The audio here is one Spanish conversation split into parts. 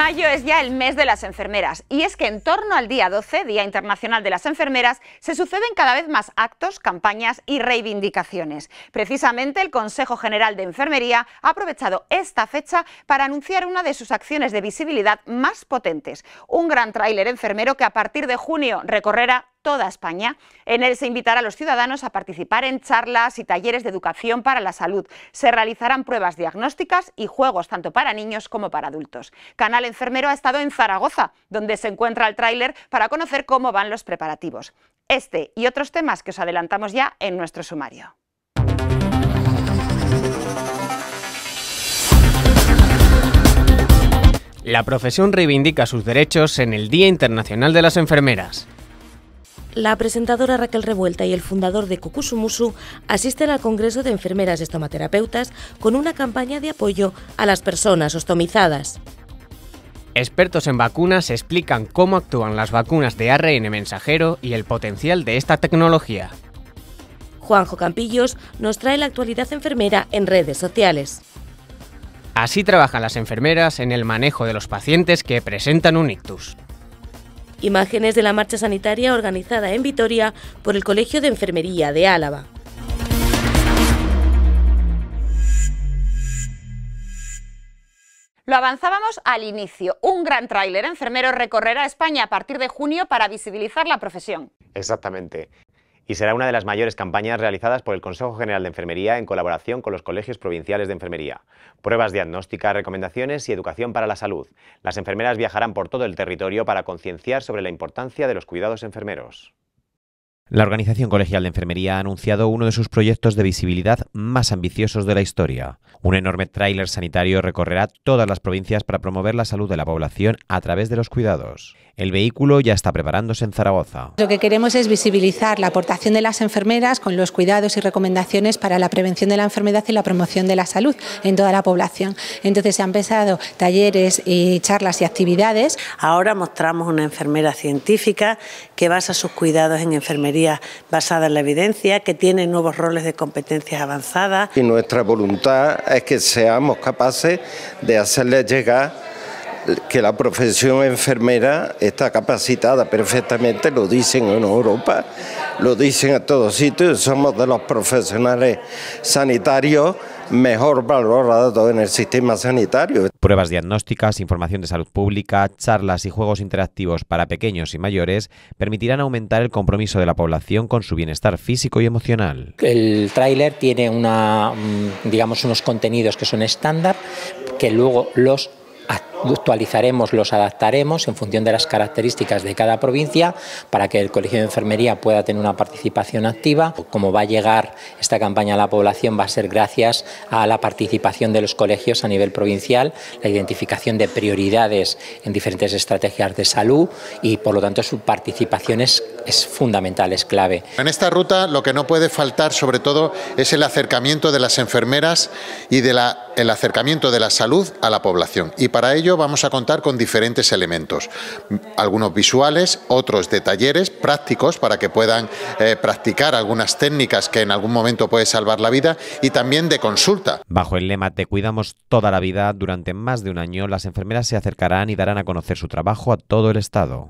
Mayo es ya el mes de las enfermeras y es que en torno al día 12, Día Internacional de las Enfermeras, se suceden cada vez más actos, campañas y reivindicaciones. Precisamente el Consejo General de Enfermería ha aprovechado esta fecha para anunciar una de sus acciones de visibilidad más potentes, un gran tráiler enfermero que a partir de junio recorrerá toda España. En él se invitará a los ciudadanos a participar en charlas y talleres de educación para la salud. Se realizarán pruebas diagnósticas y juegos tanto para niños como para adultos. Canal Enfermero ha estado en Zaragoza, donde se encuentra el tráiler para conocer cómo van los preparativos. Este y otros temas que os adelantamos ya en nuestro sumario. La profesión reivindica sus derechos en el Día Internacional de las Enfermeras. La presentadora Raquel Revuelta y el fundador de Cucusumusu asisten al Congreso de Enfermeras Estomaterapeutas con una campaña de apoyo a las personas ostomizadas. Expertos en vacunas explican cómo actúan las vacunas de ARN mensajero y el potencial de esta tecnología. Juanjo Campillos nos trae la actualidad enfermera en redes sociales. Así trabajan las enfermeras en el manejo de los pacientes que presentan un ictus. Imágenes de la marcha sanitaria organizada en Vitoria por el Colegio de Enfermería de Álava. Lo avanzábamos al inicio. Un gran tráiler enfermero recorrerá España a partir de junio para visibilizar la profesión. Exactamente y será una de las mayores campañas realizadas por el Consejo General de Enfermería en colaboración con los colegios provinciales de enfermería. Pruebas diagnósticas, recomendaciones y educación para la salud. Las enfermeras viajarán por todo el territorio para concienciar sobre la importancia de los cuidados enfermeros. La Organización Colegial de Enfermería ha anunciado uno de sus proyectos de visibilidad más ambiciosos de la historia. Un enorme tráiler sanitario recorrerá todas las provincias para promover la salud de la población a través de los cuidados. El vehículo ya está preparándose en Zaragoza. Lo que queremos es visibilizar la aportación de las enfermeras con los cuidados y recomendaciones para la prevención de la enfermedad y la promoción de la salud en toda la población. Entonces se han empezado talleres y charlas y actividades. Ahora mostramos una enfermera científica que basa sus cuidados en enfermería basada en la evidencia, que tiene nuevos roles de competencias avanzadas. Y nuestra voluntad es que seamos capaces de hacerles llegar que la profesión enfermera está capacitada perfectamente, lo dicen en Europa, lo dicen a todos sitios, somos de los profesionales sanitarios mejor valorado todo en el sistema sanitario. Pruebas diagnósticas, información de salud pública, charlas y juegos interactivos para pequeños y mayores permitirán aumentar el compromiso de la población con su bienestar físico y emocional. El tráiler tiene una, mm, digamos, unos contenidos que son estándar, que luego los actualizaremos, los adaptaremos en función de las características de cada provincia para que el Colegio de Enfermería pueda tener una participación activa. Como va a llegar esta campaña a la población va a ser gracias a la participación de los colegios a nivel provincial, la identificación de prioridades en diferentes estrategias de salud y por lo tanto su participación es es fundamental, es clave. En esta ruta lo que no puede faltar sobre todo es el acercamiento de las enfermeras y el acercamiento de la salud a la población. Y para ello vamos a contar con diferentes elementos, algunos visuales, otros de talleres prácticos para que puedan eh, practicar algunas técnicas que en algún momento puede salvar la vida y también de consulta. Bajo el lema Te cuidamos toda la vida, durante más de un año las enfermeras se acercarán y darán a conocer su trabajo a todo el Estado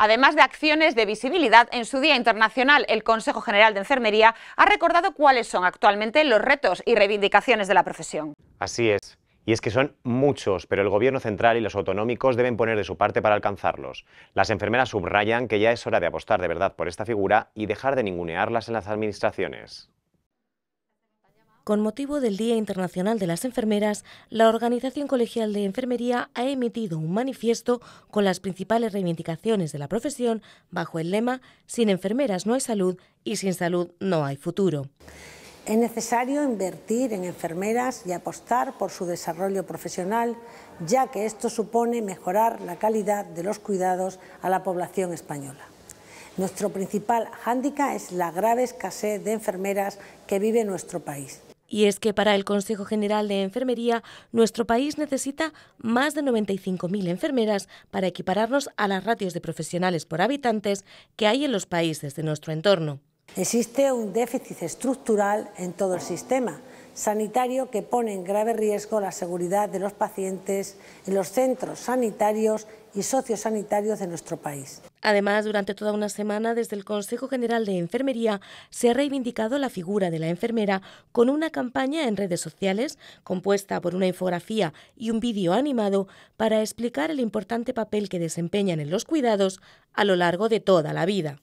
además de acciones de visibilidad, en su Día Internacional el Consejo General de Enfermería ha recordado cuáles son actualmente los retos y reivindicaciones de la profesión. Así es. Y es que son muchos, pero el Gobierno central y los autonómicos deben poner de su parte para alcanzarlos. Las enfermeras subrayan que ya es hora de apostar de verdad por esta figura y dejar de ningunearlas en las administraciones. Con motivo del Día Internacional de las Enfermeras, la Organización Colegial de Enfermería ha emitido un manifiesto con las principales reivindicaciones de la profesión bajo el lema Sin enfermeras no hay salud y sin salud no hay futuro. Es necesario invertir en enfermeras y apostar por su desarrollo profesional, ya que esto supone mejorar la calidad de los cuidados a la población española. Nuestro principal hándicap es la grave escasez de enfermeras que vive nuestro país. Y es que para el Consejo General de Enfermería, nuestro país necesita más de 95.000 enfermeras para equipararnos a las ratios de profesionales por habitantes que hay en los países de nuestro entorno. Existe un déficit estructural en todo el sistema sanitario que pone en grave riesgo la seguridad de los pacientes en los centros sanitarios y sociosanitarios de nuestro país. Además, durante toda una semana desde el Consejo General de Enfermería se ha reivindicado la figura de la enfermera con una campaña en redes sociales compuesta por una infografía y un vídeo animado para explicar el importante papel que desempeñan en los cuidados a lo largo de toda la vida.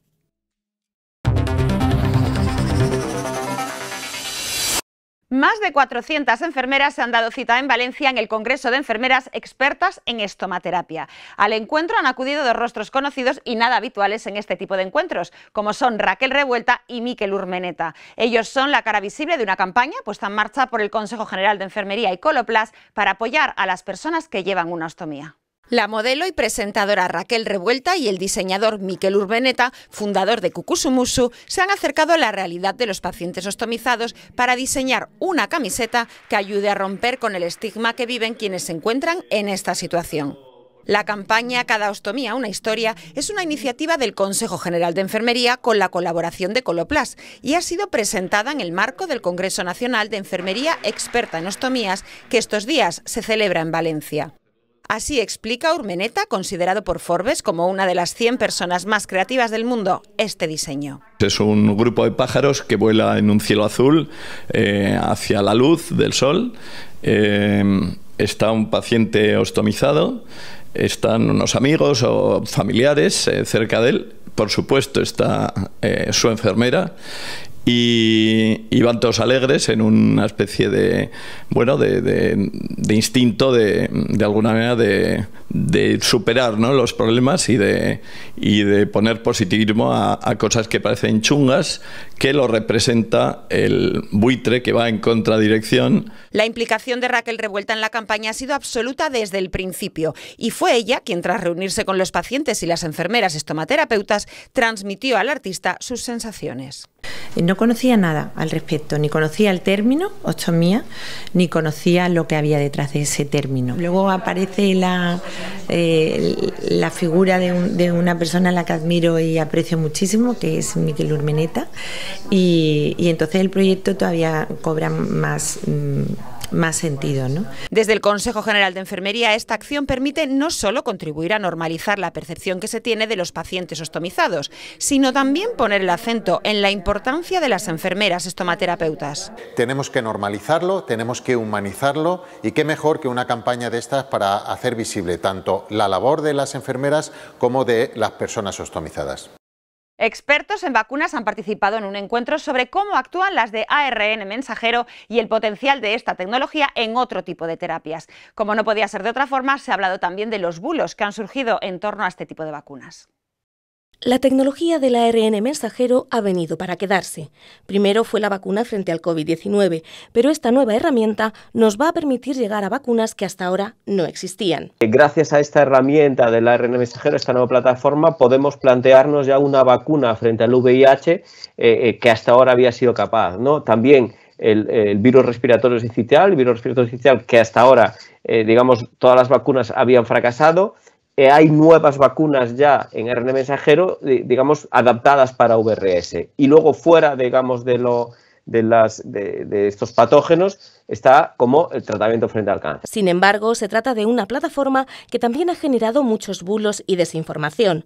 Más de 400 enfermeras se han dado cita en Valencia en el Congreso de Enfermeras Expertas en Estomaterapia. Al encuentro han acudido dos rostros conocidos y nada habituales en este tipo de encuentros, como son Raquel Revuelta y Miquel Urmeneta. Ellos son la cara visible de una campaña puesta en marcha por el Consejo General de Enfermería y Coloplas para apoyar a las personas que llevan una ostomía. La modelo y presentadora Raquel Revuelta y el diseñador Miquel Urbeneta, fundador de Cucusumusu, se han acercado a la realidad de los pacientes ostomizados para diseñar una camiseta que ayude a romper con el estigma que viven quienes se encuentran en esta situación. La campaña Cada ostomía, una historia, es una iniciativa del Consejo General de Enfermería con la colaboración de Coloplas y ha sido presentada en el marco del Congreso Nacional de Enfermería Experta en Ostomías que estos días se celebra en Valencia. Así explica Urmeneta, considerado por Forbes como una de las 100 personas más creativas del mundo, este diseño. Es un grupo de pájaros que vuela en un cielo azul eh, hacia la luz del sol. Eh, está un paciente ostomizado, están unos amigos o familiares eh, cerca de él. Por supuesto está su enfermera y iban todos alegres en una especie de, bueno, de, de, instinto de, de alguna manera de, de superar los problemas y de, poner positivismo a, cosas que parecen chungas, que lo representa el buitre que va en contradirección. La implicación de Raquel Revuelta en la campaña ha sido absoluta desde el principio y fue ella quien, tras reunirse con los pacientes y las enfermeras estomaterapeutas, transmitió al artista sus sensaciones. Eh, no conocía nada al respecto, ni conocía el término ostomía, ni conocía lo que había detrás de ese término. Luego aparece la, eh, la figura de, una persona a la que admiro y aprecio muchísimo, que es Miquel Urmeneta, y, entonces el proyecto todavía cobra más... Mm, más sentido. ¿no? Desde el Consejo General de Enfermería, esta acción permite no solo contribuir a normalizar la percepción que se tiene de los pacientes ostomizados, sino también poner el acento en la importancia de las enfermeras estomaterapeutas. Tenemos que normalizarlo, tenemos que humanizarlo y qué mejor que una campaña de estas para hacer visible tanto la labor de las enfermeras como de las personas ostomizadas. Expertos en vacunas han participado en un encuentro sobre cómo actúan las de ARN mensajero y el potencial de esta tecnología en otro tipo de terapias. Como no podía ser de otra forma, se ha hablado también de los bulos que han surgido en torno a este tipo de vacunas. La tecnología del ARN mensajero ha venido para quedarse. Primero fue la vacuna frente al COVID-19, pero esta nueva herramienta nos va a permitir llegar a vacunas que hasta ahora no existían. Eh, gracias a esta herramienta del ARN mensajero, esta nueva plataforma, podemos plantearnos ya una vacuna frente al VIH eh, eh, que hasta ahora había sido capaz. También el, virus respiratorio sincitial, el virus respiratorio que hasta ahora, digamos, todas las vacunas habían fracasado. E hay nuevas vacunas ya en RN mensajero, digamos, adaptadas para VRS. Y luego fuera, digamos, de, lo, de, las, de estos patógenos está como el tratamiento frente al cáncer. Sin embargo, se trata de una plataforma que también ha generado muchos bulos y desinformación.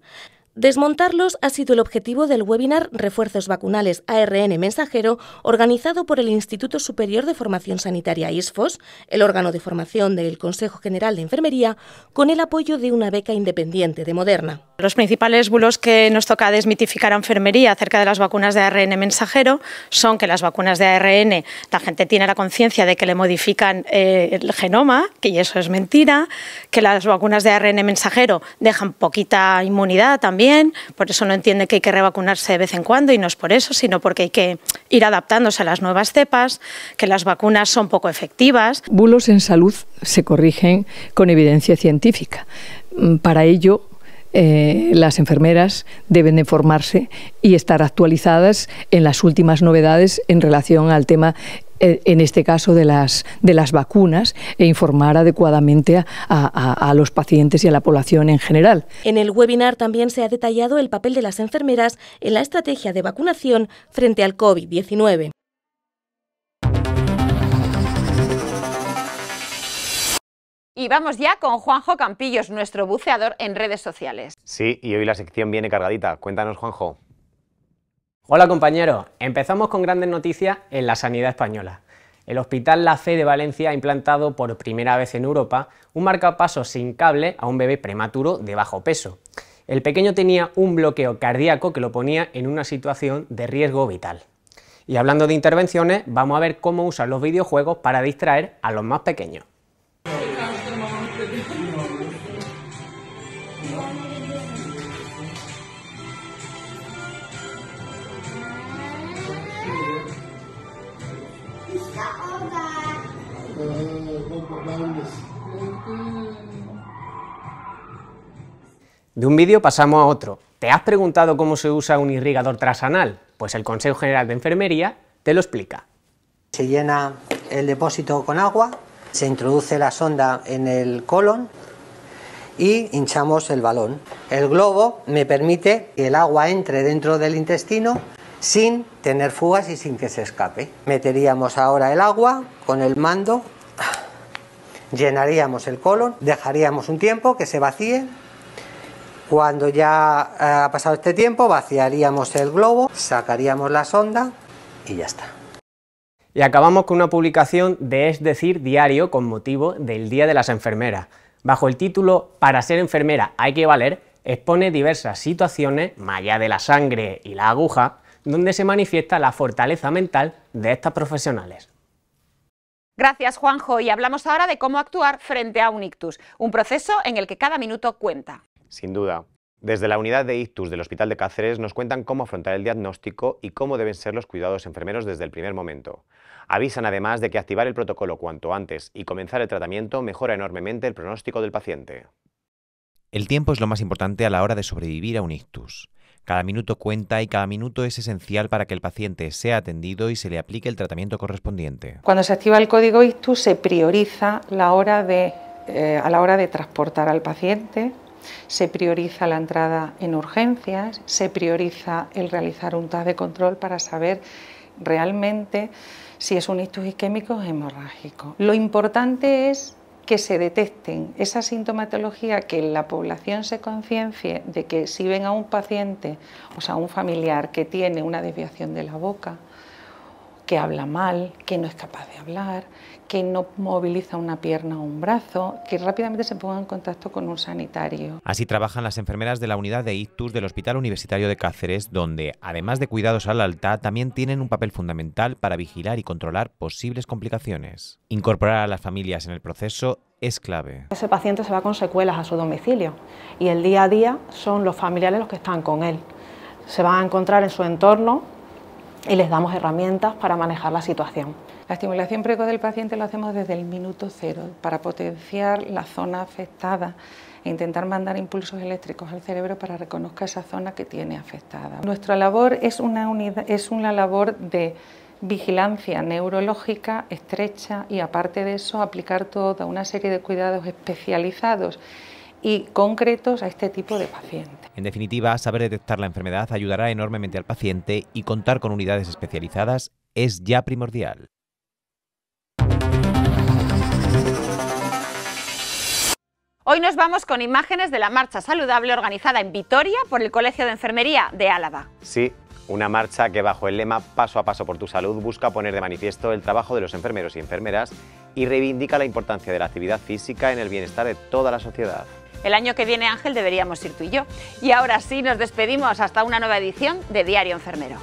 Desmontarlos ha sido el objetivo del webinar Refuerzos Vacunales ARN Mensajero organizado por el Instituto Superior de Formación Sanitaria ISFOS, el órgano de formación del Consejo General de Enfermería, con el apoyo de una beca independiente de Moderna. Los principales bulos que nos toca desmitificar a enfermería acerca de las vacunas de ARN mensajero son que las vacunas de ARN, la gente tiene la conciencia de que le modifican eh, el genoma, que eso es mentira, que las vacunas de ARN mensajero dejan poquita inmunidad también por eso no entiende que hay que revacunarse de vez en cuando y no es por eso, sino porque hay que ir adaptándose a las nuevas cepas, que las vacunas son poco efectivas. Bulos en salud se corrigen con evidencia científica. Mm, para ello, eh, las enfermeras deben de formarse y estar actualizadas en las últimas novedades en relación al tema eh, en este caso de las, vacunas, e informar adecuadamente a, a los pacientes y a la población en general. En el webinar también se ha detallado el papel de las enfermeras en la estrategia de vacunación frente al COVID-19. Y vamos ya con Juanjo Campillos, nuestro buceador en redes sociales. Sí, y hoy la sección viene cargadita. Cuéntanos, Juanjo. Hola compañeros, empezamos con grandes noticias en la sanidad española. El Hospital La Fe de Valencia ha implantado por primera vez en Europa un marcapaso sin cable a un bebé prematuro de bajo peso. El pequeño tenía un bloqueo cardíaco que lo ponía en una situación de riesgo vital. Y hablando de intervenciones, vamos a ver cómo usan los videojuegos para distraer a los más pequeños. De un vídeo pasamos a otro. ¿Te has preguntado cómo se usa un irrigador trasanal? Pues el Consejo General de Enfermería te lo explica. Se llena el depósito con agua, se introduce la sonda en el colon y hinchamos el balón. El globo me permite que el agua entre dentro del intestino sin tener fugas y sin que se escape. Meteríamos ahora el agua con el mando llenaríamos el colon, dejaríamos un tiempo que se vacíe. Cuando ya eh, ha pasado este tiempo, vaciaríamos el globo, sacaríamos la sonda y ya está. Y acabamos con una publicación de Es decir, diario con motivo del Día de las Enfermeras. Bajo el título Para ser enfermera hay que valer, expone diversas situaciones, más allá de la sangre y la aguja, donde se manifiesta la fortaleza mental de estas profesionales. Gracias, Juanjo. Y hablamos ahora de cómo actuar frente a un ictus, un proceso en el que cada minuto cuenta. Sin duda. Desde la unidad de ictus del Hospital de Cáceres nos cuentan cómo afrontar el diagnóstico y cómo deben ser los cuidados enfermeros desde el primer momento. Avisan además de que activar el protocolo cuanto antes y comenzar el tratamiento mejora enormemente el pronóstico del paciente. El tiempo es lo más importante a la hora de sobrevivir a un ictus. Cada minuto cuenta y cada minuto es esencial para que el paciente sea atendido y se le aplique el tratamiento correspondiente. Cuando se activa el código ISTU se prioriza eh, a la hora de transportar al paciente, se prioriza la entrada en urgencias, se prioriza el realizar un test de control para saber realmente si es un ictus isquémico o hemorrágico. Lo importante es que se detecten esa sintomatología, que la población se conciencie de que si ven a un paciente, o sea, a un familiar que tiene una desviación de la boca, que habla mal, que no es capaz de hablar, que no moviliza una pierna o un brazo, que rápidamente se ponga en contacto con un sanitario. Así trabajan las enfermeras de la unidad de ictus del Hospital Universitario de Cáceres, donde, además de cuidados al alta, también tienen un papel fundamental para vigilar y controlar posibles complicaciones. Incorporar a las familias en el proceso es clave. Ese paciente se va con secuelas a su domicilio y el día a día son los familiares los que están con él. Se van a encontrar en su entorno y les damos herramientas para manejar la situación. La estimulación precoz del paciente lo hacemos desde el minuto cero para potenciar la zona afectada e intentar mandar impulsos eléctricos al cerebro para reconozca esa zona que tiene afectada. Nuestra labor es una, es una labor de vigilancia neurológica estrecha y aparte de eso aplicar toda una serie de cuidados especializados y concretos a este tipo de pacientes. En definitiva, saber detectar la enfermedad ayudará enormemente al paciente y contar con unidades especializadas es ya primordial. Hoy nos vamos con imágenes de la marcha saludable organizada en Vitoria por el Colegio de Enfermería de Álava. Sí, una marcha que bajo el lema Paso a Paso por tu Salud busca poner de manifiesto el trabajo de los enfermeros y enfermeras y reivindica la importancia de la actividad física en el bienestar de toda la sociedad. El año que viene, Ángel, deberíamos ir tú y yo. Y ahora sí, nos despedimos hasta una nueva edición de Diario Enfermero.